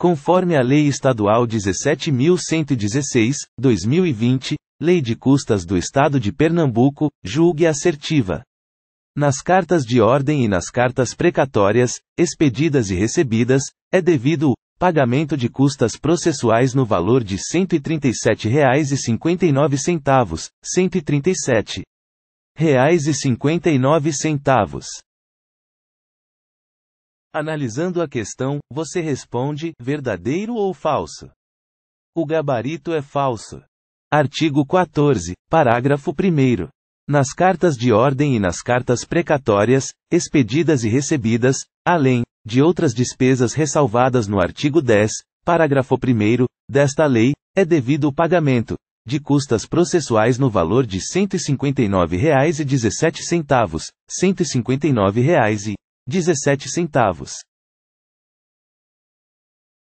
Conforme a Lei Estadual 17.116, 2020, Lei de Custas do Estado de Pernambuco, julgue assertiva. Nas cartas de ordem e nas cartas precatórias, expedidas e recebidas, é devido o pagamento de custas processuais no valor de R$ 137,59, R$ 137,59. Analisando a questão, você responde: verdadeiro ou falso? O gabarito é falso. Artigo 14, parágrafo 1. Nas cartas de ordem e nas cartas precatórias, expedidas e recebidas, além de outras despesas ressalvadas no artigo 10, parágrafo 1, desta lei, é devido o pagamento de custas processuais no valor de R$ 159,17, R$ 159,00 e 17 centavos.